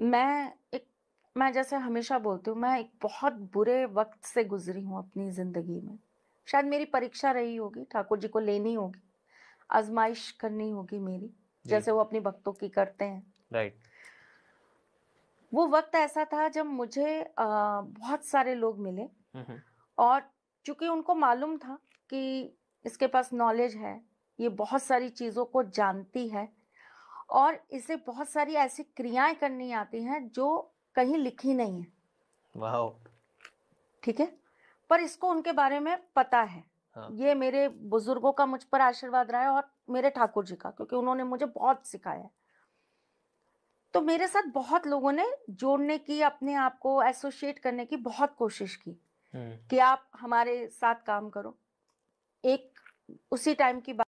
मैं एक मैं जैसे हमेशा बोलती हूँ मैं एक बहुत बुरे वक्त से गुजरी हूँ अपनी ज़िंदगी में शायद मेरी परीक्षा रही होगी ठाकुर जी को लेनी होगी आजमाइश करनी होगी मेरी जैसे वो अपने भक्तों की करते हैं राइट वो वक्त ऐसा था जब मुझे आ, बहुत सारे लोग मिले और चूंकि उनको मालूम था कि इसके पास नॉलेज है ये बहुत सारी चीज़ों को जानती है और इसे बहुत सारी ऐसी क्रियाएं करनी आती हैं जो कहीं लिखी नहीं है ठीक है पर इसको उनके बारे में पता है हाँ। ये मेरे बुजुर्गों का मुझ पर आशीर्वाद रहा है और मेरे ठाकुर जी का क्योंकि उन्होंने मुझे बहुत सिखाया है तो मेरे साथ बहुत लोगों ने जोड़ने की अपने आप को एसोसिएट करने की बहुत कोशिश की हम्म। कि आप हमारे साथ काम करो एक उसी टाइम की बात